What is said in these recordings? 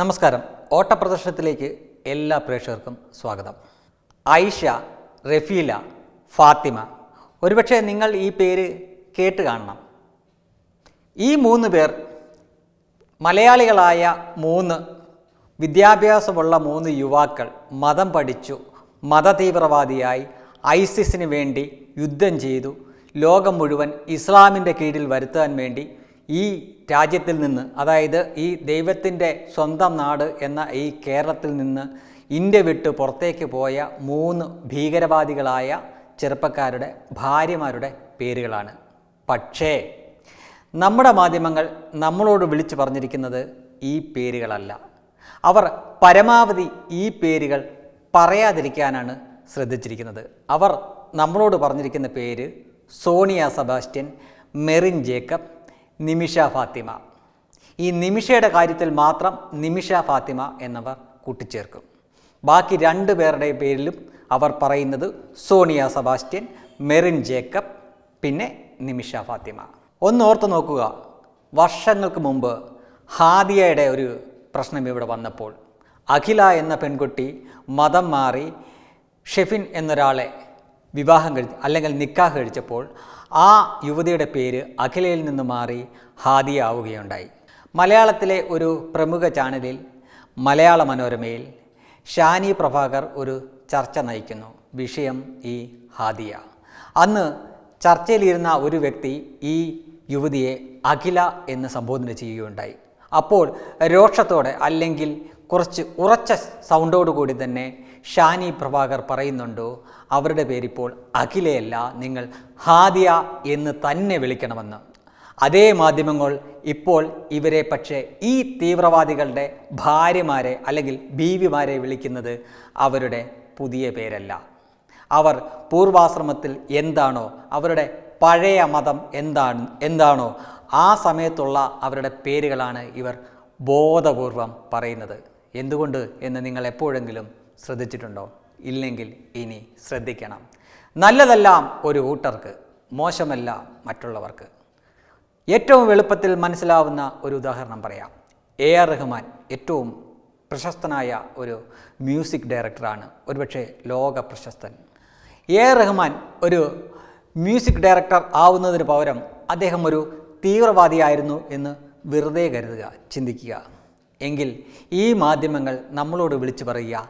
നമസ്കാരം ഓട്ടപ്രദർശനത്തിലേക്ക് എല്ലാ പ്രേക്ഷകർക്കും സ്വാഗതം ഐഷ റഫീല ഫാത്തിമ ഒരുപക്ഷെ നിങ്ങൾ ഈ പേര് കേട്ട് കാണണം ഈ മൂന്ന് പേർ മലയാളികളായ മൂന്ന് വിദ്യാഭ്യാസമുള്ള മൂന്ന് യുവാക്കൾ മതം പഠിച്ചു മതതീവ്രവാദിയായി ഐസിസിന് വേണ്ടി യുദ്ധം ചെയ്തു ലോകം മുഴുവൻ ഇസ്ലാമിൻ്റെ കീഴിൽ വരുത്താൻ വേണ്ടി ഈ രാജ്യത്തിൽ നിന്ന് അതായത് ഈ ദൈവത്തിൻ്റെ സ്വന്തം നാട് എന്ന ഈ കേരളത്തിൽ നിന്ന് ഇന്ത്യ വിട്ട് പുറത്തേക്ക് പോയ മൂന്ന് ഭീകരവാദികളായ ചെറുപ്പക്കാരുടെ ഭാര്യമാരുടെ പേരുകളാണ് പക്ഷേ നമ്മുടെ മാധ്യമങ്ങൾ നമ്മളോട് വിളിച്ചു പറഞ്ഞിരിക്കുന്നത് ഈ പേരുകളല്ല അവർ പരമാവധി ഈ പേരുകൾ പറയാതിരിക്കാനാണ് ശ്രദ്ധിച്ചിരിക്കുന്നത് അവർ നമ്മളോട് പറഞ്ഞിരിക്കുന്ന പേര് സോണിയ സബാസ്റ്റ്യൻ മെറിൻ ജേക്കബ് നിമിഷ ഫാത്തിമ ഈ നിമിഷയുടെ കാര്യത്തിൽ മാത്രം നിമിഷ ഫാത്തിമ എന്നവർ കൂട്ടിച്ചേർക്കും ബാക്കി രണ്ട് പേരുടെ പേരിലും അവർ പറയുന്നത് സോണിയ സബാസ്റ്റ്യൻ മെറിൻ ജേക്കബ് പിന്നെ നിമിഷ ഫാത്തിമ ഒന്ന് ഓർത്ത് നോക്കുക വർഷങ്ങൾക്ക് മുമ്പ് ഹാദിയയുടെ ഒരു പ്രശ്നം ഇവിടെ വന്നപ്പോൾ അഖില എന്ന പെൺകുട്ടി മതം മാറി ഷെഫിൻ എന്നൊരാളെ വിവാഹം കഴിച്ച് അല്ലെങ്കിൽ നിക്കാഹ് കഴിച്ചപ്പോൾ ആ യുവതിയുടെ പേര് അഖിലയിൽ നിന്ന് മാറി ഹാദിയ ആവുകയുണ്ടായി മലയാളത്തിലെ ഒരു പ്രമുഖ ചാനലിൽ മലയാള മനോരമയിൽ ഷാനി പ്രഭാകർ ഒരു ചർച്ച നയിക്കുന്നു വിഷയം ഈ ഹാദിയ അന്ന് ചർച്ചയിലിരുന്ന ഒരു വ്യക്തി ഈ യുവതിയെ അഖില എന്ന് സംബോധന ചെയ്യുകയുണ്ടായി അപ്പോൾ രോഷത്തോടെ അല്ലെങ്കിൽ കുറച്ച് ഉറച്ച സൗണ്ടോടുകൂടി തന്നെ ഷാനി പ്രഭാകർ പറയുന്നുണ്ടോ അവരുടെ പേരിപ്പോൾ അഖിലയല്ല നിങ്ങൾ ഹാദിയ എന്ന് തന്നെ വിളിക്കണമെന്ന് അതേ മാധ്യമങ്ങൾ ഇപ്പോൾ ഇവരെ പക്ഷേ ഈ തീവ്രവാദികളുടെ ഭാര്യമാരെ അല്ലെങ്കിൽ ബീവിമാരെ വിളിക്കുന്നത് അവരുടെ പുതിയ പേരല്ല അവർ പൂർവാശ്രമത്തിൽ എന്താണോ അവരുടെ പഴയ മതം എന്താണ് എന്താണോ ആ സമയത്തുള്ള അവരുടെ പേരുകളാണ് ഇവർ ബോധപൂർവം പറയുന്നത് എന്തുകൊണ്ട് എന്ന് നിങ്ങൾ എപ്പോഴെങ്കിലും ശ്രദ്ധിച്ചിട്ടുണ്ടോ ഇല്ലെങ്കിൽ ഇനി ശ്രദ്ധിക്കണം നല്ലതെല്ലാം ഒരു കൂട്ടർക്ക് മോശമല്ല മറ്റുള്ളവർക്ക് ഏറ്റവും എളുപ്പത്തിൽ മനസ്സിലാവുന്ന ഒരു ഉദാഹരണം പറയാം എ ആർ റഹ്മാൻ ഏറ്റവും പ്രശസ്തനായ ഒരു മ്യൂസിക് ഡയറക്ടറാണ് ഒരുപക്ഷെ ലോക പ്രശസ്തൻ എ ആർ റഹ്മാൻ ഒരു മ്യൂസിക് ഡയറക്ടർ ആവുന്നതിന് പകരം അദ്ദേഹം ഒരു തീവ്രവാദിയായിരുന്നു എന്ന് വെറുതെ കരുതുക ചിന്തിക്കുക എങ്കിൽ ഈ മാധ്യമങ്ങൾ നമ്മളോട് വിളിച്ചു പറയുക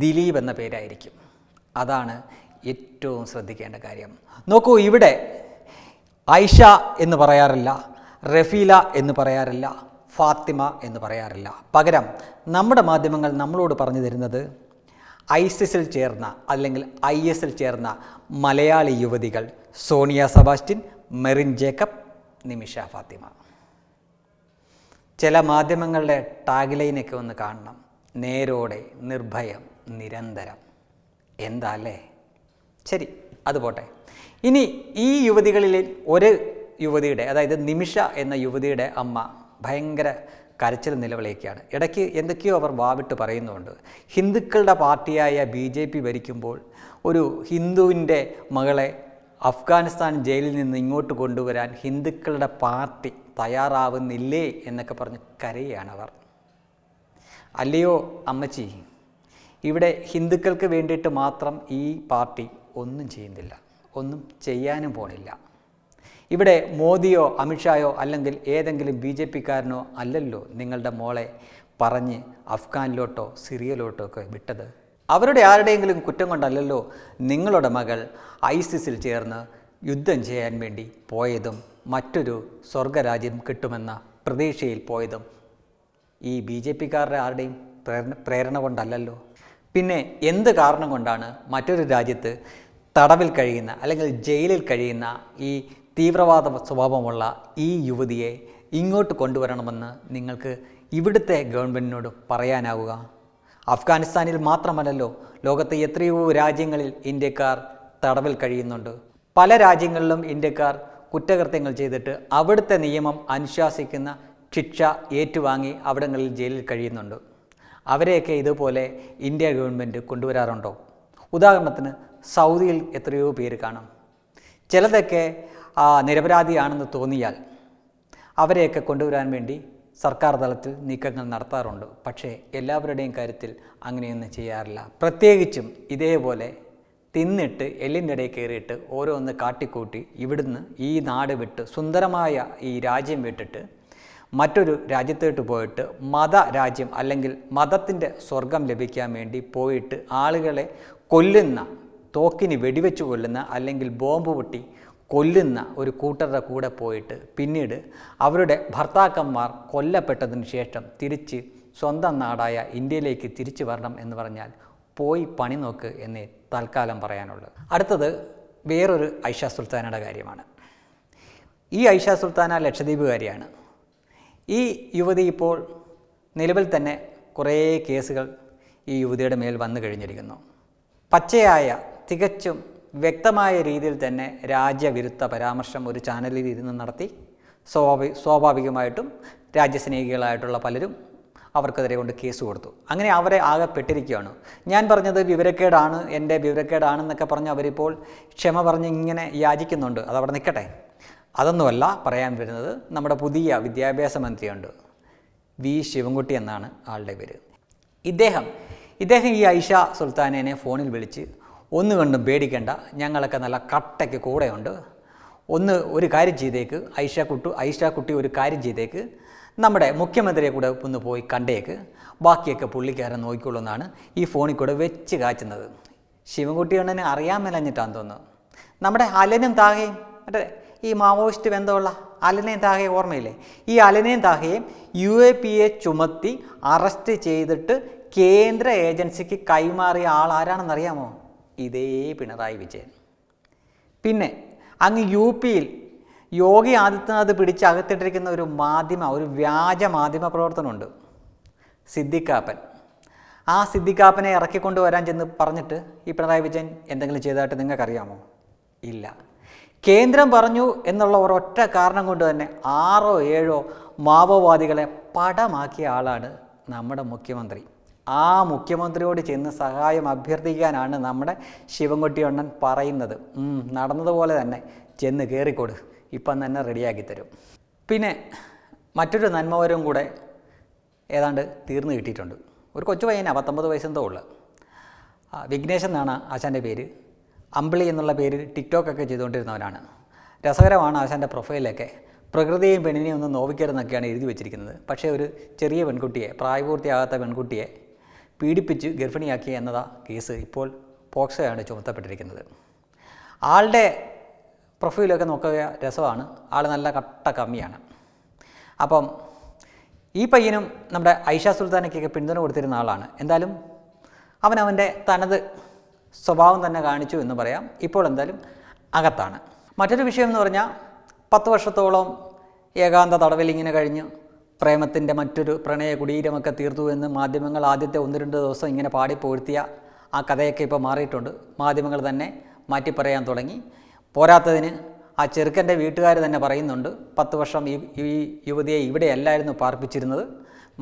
ദിലീപ് എന്ന പേരായിരിക്കും അതാണ് ഏറ്റവും ശ്രദ്ധിക്കേണ്ട കാര്യം നോക്കൂ ഇവിടെ ഐഷ എന്ന് പറയാറില്ല റഫീല എന്ന് പറയാറില്ല ഫാത്തിമ എന്ന് പറയാറില്ല പകരം നമ്മുടെ മാധ്യമങ്ങൾ നമ്മളോട് പറഞ്ഞു തരുന്നത് ഐസിസിൽ ചേർന്ന അല്ലെങ്കിൽ ഐ എസിൽ ചേർന്ന മലയാളി യുവതികൾ സോണിയ സബാസ്റ്റിൻ മെറിൻ ജേക്കബ് നിമിഷ ഫാത്തിമ ചില മാധ്യമങ്ങളുടെ ടാഗ്ലൈനൊക്കെ ഒന്ന് കാണണം നേരോടെ നിർഭയം നിരന്തരം എന്താ അല്ലേ ശരി അത് പോട്ടെ ഇനി ഈ യുവതികളിൽ ഒരു യുവതിയുടെ അതായത് നിമിഷ എന്ന യുവതിയുടെ അമ്മ ഭയങ്കര കരച്ചിൽ നിലവിളിക്കുകയാണ് ഇടയ്ക്ക് എന്തൊക്കെയോ അവർ വാവിട്ട് പറയുന്നുണ്ട് ഹിന്ദുക്കളുടെ പാർട്ടിയായ ബി ജെ പി ഭരിക്കുമ്പോൾ ഒരു ഹിന്ദുവിൻ്റെ മകളെ അഫ്ഗാനിസ്ഥാൻ ജയിലിൽ നിന്ന് ഇങ്ങോട്ട് കൊണ്ടുവരാൻ ഹിന്ദുക്കളുടെ പാർട്ടി തയ്യാറാവുന്നില്ലേ എന്നൊക്കെ പറഞ്ഞ് കരയാണ് അവർ അല്ലയോ അമ്മച്ചി ഇവിടെ ഹിന്ദുക്കൾക്ക് വേണ്ടിയിട്ട് മാത്രം ഈ പാർട്ടി ഒന്നും ചെയ്യുന്നില്ല ഒന്നും ചെയ്യാനും പോണില്ല ഇവിടെ മോദിയോ അമിത്ഷായോ അല്ലെങ്കിൽ ഏതെങ്കിലും ബി ജെ പിക്കാരനോ അല്ലല്ലോ നിങ്ങളുടെ മോളെ പറഞ്ഞ് അഫ്ഗാനിലോട്ടോ സിറിയയിലോട്ടോ ഒക്കെ വിട്ടത് അവരുടെ ആരുടെയെങ്കിലും കുറ്റം കൊണ്ടല്ലല്ലോ നിങ്ങളുടെ മകൾ ഐസിസിൽ ചേർന്ന് യുദ്ധം ചെയ്യാൻ വേണ്ടി പോയതും മറ്റൊരു സ്വർഗരാജ്യം കിട്ടുമെന്ന പ്രതീക്ഷയിൽ പോയതും ഈ ബി ജെ പിക്കാരുടെ ആരുടെയും പ്രേരണ പ്രേരണ കൊണ്ടല്ലല്ലോ പിന്നെ എന്ത് കാരണം കൊണ്ടാണ് മറ്റൊരു രാജ്യത്ത് തടവിൽ കഴിയുന്ന അല്ലെങ്കിൽ ജയിലിൽ കഴിയുന്ന ഈ തീവ്രവാദ സ്വഭാവമുള്ള ഈ യുവതിയെ ഇങ്ങോട്ട് കൊണ്ടുവരണമെന്ന് നിങ്ങൾക്ക് ഇവിടുത്തെ ഗവൺമെൻറ്റിനോട് പറയാനാവുക അഫ്ഗാനിസ്ഥാനിൽ മാത്രമല്ലല്ലോ ലോകത്തെ എത്രയോ രാജ്യങ്ങളിൽ ഇന്ത്യക്കാർ തടവിൽ കഴിയുന്നുണ്ട് പല രാജ്യങ്ങളിലും ഇന്ത്യക്കാർ കുറ്റകൃത്യങ്ങൾ ചെയ്തിട്ട് അവിടുത്തെ നിയമം അനുശാസിക്കുന്ന ശിക്ഷ ഏറ്റുവാങ്ങി അവിടങ്ങളിൽ ജയിലിൽ കഴിയുന്നുണ്ട് അവരെയൊക്കെ ഇതുപോലെ ഇന്ത്യ ഗവൺമെൻറ് കൊണ്ടുവരാറുണ്ടോ ഉദാഹരണത്തിന് സൗദിയിൽ എത്രയോ പേര് കാണാം ചിലതൊക്കെ നിരപരാധിയാണെന്ന് തോന്നിയാൽ അവരെയൊക്കെ കൊണ്ടുവരാൻ വേണ്ടി സർക്കാർ തലത്തിൽ നീക്കങ്ങൾ നടത്താറുണ്ട് പക്ഷേ എല്ലാവരുടെയും കാര്യത്തിൽ അങ്ങനെയൊന്നും ചെയ്യാറില്ല പ്രത്യേകിച്ചും ഇതേപോലെ തിന്നിട്ട് എല്ലിൻ്റെ ഇടയിൽ കയറിയിട്ട് ഓരോന്ന് കാട്ടിക്കൂട്ടി ഇവിടുന്ന് ഈ നാട് വിട്ട് സുന്ദരമായ ഈ രാജ്യം വിട്ടിട്ട് മറ്റൊരു രാജ്യത്തോട്ട് പോയിട്ട് മത രാജ്യം അല്ലെങ്കിൽ മതത്തിൻ്റെ സ്വർഗം ലഭിക്കാൻ വേണ്ടി പോയിട്ട് ആളുകളെ കൊല്ലുന്ന തോക്കിന് വെടിവെച്ച് കൊല്ലുന്ന അല്ലെങ്കിൽ ബോംബ് പൊട്ടി കൊല്ലുന്ന ഒരു കൂട്ടരുടെ കൂടെ പോയിട്ട് പിന്നീട് അവരുടെ ഭർത്താക്കന്മാർ കൊല്ലപ്പെട്ടതിന് ശേഷം തിരിച്ച് സ്വന്തം നാടായ ഇന്ത്യയിലേക്ക് തിരിച്ചു വരണം എന്ന് പറഞ്ഞാൽ പോയി പണി നോക്ക് എന്നേ തൽക്കാലം പറയാനുള്ളൂ അടുത്തത് വേറൊരു ഐഷ സുൽത്താനയുടെ കാര്യമാണ് ഈ ഐഷ സുൽത്താന ലക്ഷദ്വീപുകാരിയാണ് ഈ യുവതി ഇപ്പോൾ നിലവിൽ തന്നെ കുറേ കേസുകൾ ഈ യുവതിയുടെ മേൽ വന്നു കഴിഞ്ഞിരിക്കുന്നു പച്ചയായ തികച്ചും വ്യക്തമായ രീതിയിൽ തന്നെ രാജ്യവിരുദ്ധ പരാമർശം ഒരു ചാനലിൽ ഇരുന്ന് നടത്തി സ്വാഭാവി സ്വാഭാവികമായിട്ടും രാജ്യസ്നേഹികളായിട്ടുള്ള പലരും അവർക്കെതിരെ കൊണ്ട് കേസ് കൊടുത്തു അങ്ങനെ അവരെ ആകെ പെട്ടിരിക്കുകയാണ് ഞാൻ പറഞ്ഞത് വിവരക്കേടാണ് എൻ്റെ വിവരക്കേടാണെന്നൊക്കെ പറഞ്ഞ് അവരിപ്പോൾ ക്ഷമ പറഞ്ഞ് ഇങ്ങനെ യാചിക്കുന്നുണ്ട് അതവിടെ നിൽക്കട്ടെ അതൊന്നുമല്ല പറയാൻ വരുന്നത് നമ്മുടെ പുതിയ വിദ്യാഭ്യാസ മന്ത്രിയുണ്ട് വി ശിവൻകുട്ടി എന്നാണ് ആളുടെ പേര് ഇദ്ദേഹം ഇദ്ദേഹം ഈ ഐഷ സുൽത്താനേനെ ഫോണിൽ വിളിച്ച് ഒന്ന് കണ്ടും പേടിക്കേണ്ട ഞങ്ങളൊക്കെ നല്ല കട്ടയ്ക്ക് കൂടെയുണ്ട് ഒന്ന് ഒരു കാര്യം ചെയ്തേക്ക് ഐഷ കുട്ടു ഐഷ കുട്ടി ഒരു കാര്യം ചെയ്തേക്ക് നമ്മുടെ മുഖ്യമന്ത്രിയെ കൂടെ ഒന്ന് പോയി കണ്ടേക്ക് ബാക്കിയൊക്കെ പുള്ളിക്കാരൻ എന്നാണ് ഈ ഫോണിൽ കൂടെ വെച്ച് കാച്ചുന്നത് ശിവൻകുട്ടി കണ്ണന് അറിയാൻ മേലഞ്ഞിട്ടാന്ന് തോന്നുന്നു നമ്മുടെ അലനും താകയും മറ്റേ ഈ മാവോയിസ്റ്റ് ബന്ധമുള്ള അലനേം താഹയെ ഓർമ്മയില്ലേ ഈ അലനേം താഹയെയും യു എ പി എ ചുമത്തി അറസ്റ്റ് ചെയ്തിട്ട് കേന്ദ്ര ഏജൻസിക്ക് കൈമാറിയ ആൾ ആരാണെന്നറിയാമോ ഇതേ പിണറായി വിജയൻ പിന്നെ അങ്ങ് യു പിയിൽ യോഗി ആദിത്യനാഥ് പിടിച്ച് അകത്തിട്ടിരിക്കുന്ന ഒരു മാധ്യമ ഒരു വ്യാജ മാധ്യമ പ്രവർത്തനമുണ്ട് സിദ്ദിഖാപ്പൻ ആ സിദ്ദിഖാപ്പനെ ഇറക്കിക്കൊണ്ടുവരാൻ ചെന്ന് പറഞ്ഞിട്ട് ഈ പിണറായി വിജയൻ എന്തെങ്കിലും ചെയ്തതായിട്ട് നിങ്ങൾക്കറിയാമോ ഇല്ല കേന്ദ്രം പറഞ്ഞു എന്നുള്ള ഒരൊറ്റ കാരണം കൊണ്ട് തന്നെ ആറോ ഏഴോ മാവോവാദികളെ പടമാക്കിയ ആളാണ് നമ്മുടെ മുഖ്യമന്ത്രി ആ മുഖ്യമന്ത്രിയോട് ചെന്ന് സഹായം അഭ്യർത്ഥിക്കാനാണ് നമ്മുടെ ശിവൻകുട്ടിയണ്ണൻ പറയുന്നത് നടന്നതുപോലെ തന്നെ ചെന്ന് കയറിക്കൊടു ഇപ്പം തന്നെ റെഡിയാക്കി തരും പിന്നെ മറ്റൊരു നന്മവരും കൂടെ ഏതാണ്ട് തീർന്നു കിട്ടിയിട്ടുണ്ട് ഒരു കൊച്ചു പയ്യനാണ് പത്തൊമ്പത് വയസ്സെന്തോ ഉള്ളു വിഘ്നേശ് എന്നാണ് ആശാൻ്റെ പേര് അമ്പിളി എന്നുള്ള പേരിൽ ടിക്ടോക്ക് ഒക്കെ ചെയ്തുകൊണ്ടിരുന്നവരാണ് രസകരമാണ് ആശാൻ്റെ പ്രൊഫൈലൊക്കെ പ്രകൃതിയെയും പെണ്ണിനെയും ഒന്നും നോവിക്കരുതെന്നൊക്കെയാണ് എഴുതി വെച്ചിരിക്കുന്നത് പക്ഷേ ഒരു ചെറിയ പെൺകുട്ടിയെ പ്രായപൂർത്തിയാകാത്ത പെൺകുട്ടിയെ പീഡിപ്പിച്ച് ഗർഭിണിയാക്കി എന്നതാ കേസ് ഇപ്പോൾ പോക്സോയാണ് ചുമത്തപ്പെട്ടിരിക്കുന്നത് ആളുടെ പ്രൊഫൈലൊക്കെ നോക്കുക രസമാണ് ആൾ നല്ല കട്ട കമ്മിയാണ് അപ്പം ഈ പയ്യനും നമ്മുടെ ഐഷ സുൽത്താനയ്ക്കൊക്കെ പിന്തുണ കൊടുത്തിരുന്ന ആളാണ് എന്തായാലും അവനവൻ്റെ തനത് സ്വഭാവം തന്നെ കാണിച്ചു എന്ന് പറയാം ഇപ്പോൾ എന്തായാലും അകത്താണ് മറ്റൊരു വിഷയം എന്ന് പറഞ്ഞാൽ പത്ത് വർഷത്തോളം ഏകാന്ത തടവിൽ ഇങ്ങനെ കഴിഞ്ഞ് പ്രേമത്തിൻ്റെ മറ്റൊരു പ്രണയ കുടീരമൊക്കെ തീർത്തു എന്ന് മാധ്യമങ്ങൾ ആദ്യത്തെ ഒന്ന് രണ്ട് ദിവസം ഇങ്ങനെ പാടിപ്പോഴ്ത്തിയ ആ കഥയൊക്കെ ഇപ്പോൾ മാറിയിട്ടുണ്ട് മാധ്യമങ്ങൾ തന്നെ മാറ്റി പറയാൻ തുടങ്ങി പോരാത്തതിന് ആ ചെറുക്കൻ്റെ വീട്ടുകാർ തന്നെ പറയുന്നുണ്ട് പത്ത് വർഷം ഈ ഈ യുവതിയെ ഇവിടെയല്ലായിരുന്നു പാർപ്പിച്ചിരുന്നത്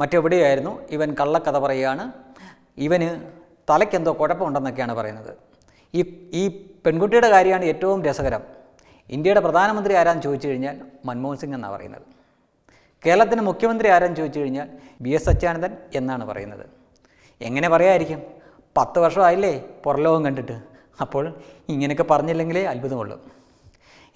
മറ്റെവിടെയായിരുന്നു ഇവൻ കള്ളക്കഥ പറയുകയാണ് ഇവന് തലയ്ക്കെന്തോ കുഴപ്പമുണ്ടെന്നൊക്കെയാണ് പറയുന്നത് ഈ ഈ പെൺകുട്ടിയുടെ കാര്യമാണ് ഏറ്റവും രസകരം ഇന്ത്യയുടെ പ്രധാനമന്ത്രി ആരാന്ന് ചോദിച്ചു കഴിഞ്ഞാൽ മൻമോഹൻ സിംഗ് എന്നാണ് പറയുന്നത് കേരളത്തിൻ്റെ മുഖ്യമന്ത്രി ആരാന്ന് ചോദിച്ചു കഴിഞ്ഞാൽ ബി എസ് സത്യാനന്ദൻ എന്നാണ് പറയുന്നത് എങ്ങനെ പറയായിരിക്കും പത്ത് വർഷമായില്ലേ പുറലോകം കണ്ടിട്ട് അപ്പോൾ ഇങ്ങനെയൊക്കെ പറഞ്ഞില്ലെങ്കിലേ അത്ഭുതമുള്ളൂ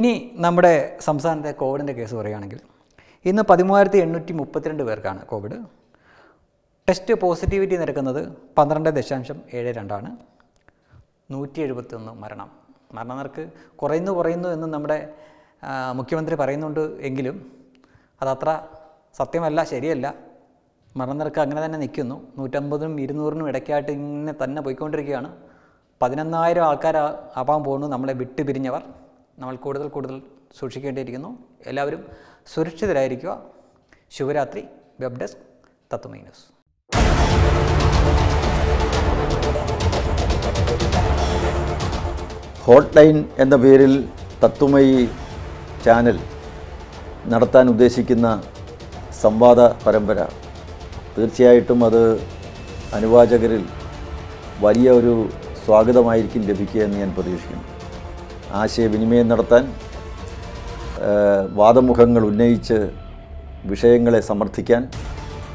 ഇനി നമ്മുടെ സംസ്ഥാനത്തെ കോവിഡിൻ്റെ കേസ് പറയുകയാണെങ്കിൽ ഇന്ന് പതിമൂവായിരത്തി എണ്ണൂറ്റി മുപ്പത്തിരണ്ട് പേർക്കാണ് കോവിഡ് ടെസ്റ്റ് പോസിറ്റിവിറ്റി നിരക്കുന്നത് പന്ത്രണ്ട് ദശാംശം ഏഴ് രണ്ടാണ് നൂറ്റി എഴുപത്തിയൊന്ന് മരണം മരണനിരക്ക് കുറയുന്നു കുറയുന്നു എന്ന് നമ്മുടെ മുഖ്യമന്ത്രി പറയുന്നുണ്ട് എങ്കിലും അതത്ര സത്യമല്ല ശരിയല്ല മരണനിരക്ക് അങ്ങനെ തന്നെ നിൽക്കുന്നു നൂറ്റമ്പതിനും ഇരുന്നൂറിനും ഇടയ്ക്കായിട്ട് ഇങ്ങനെ തന്നെ പോയിക്കൊണ്ടിരിക്കുകയാണ് പതിനൊന്നായിരം ആൾക്കാർ ആവാൻ പോകുന്നു നമ്മളെ വിട്ടു പിരിഞ്ഞവർ നമ്മൾ കൂടുതൽ കൂടുതൽ സൂക്ഷിക്കേണ്ടിയിരിക്കുന്നു എല്ലാവരും സുരക്ഷിതരായിരിക്കുക ശിവരാത്രി വെബ് ഡെസ്ക് തത്വമൈ മൈനസ് ഹോട്ട് ലൈൻ എന്ന പേരിൽ തത്വമയി ചാനൽ നടത്താൻ ഉദ്ദേശിക്കുന്ന സംവാദ പരമ്പര തീർച്ചയായിട്ടും അത് അനുവാചകരിൽ വലിയ ഒരു സ്വാഗതമായിരിക്കും ലഭിക്കുക എന്ന് ഞാൻ പ്രതീക്ഷിക്കുന്നു ആശയവിനിമയം നടത്താൻ വാദമുഖങ്ങൾ ഉന്നയിച്ച് വിഷയങ്ങളെ സമർത്ഥിക്കാൻ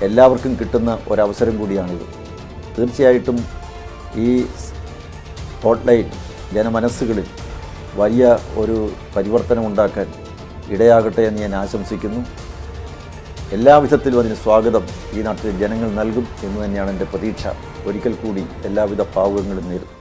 എല്ലാവർക്കും കിട്ടുന്ന ഒരവസരം കൂടിയാണിത് തീർച്ചയായിട്ടും ഈ ഹോട്ട്ലൈൻ ജനമനസ്സുകളിൽ വലിയ ഒരു ഉണ്ടാക്കാൻ ഇടയാകട്ടെ എന്ന് ഞാൻ ആശംസിക്കുന്നു എല്ലാവിധത്തിലും അതിന് സ്വാഗതം ഈ നാട്ടിലെ ജനങ്ങൾ നൽകും എന്ന് തന്നെയാണ് എൻ്റെ പ്രതീക്ഷ ഒരിക്കൽ കൂടി എല്ലാവിധ ഭാവുകങ്ങളും നേരും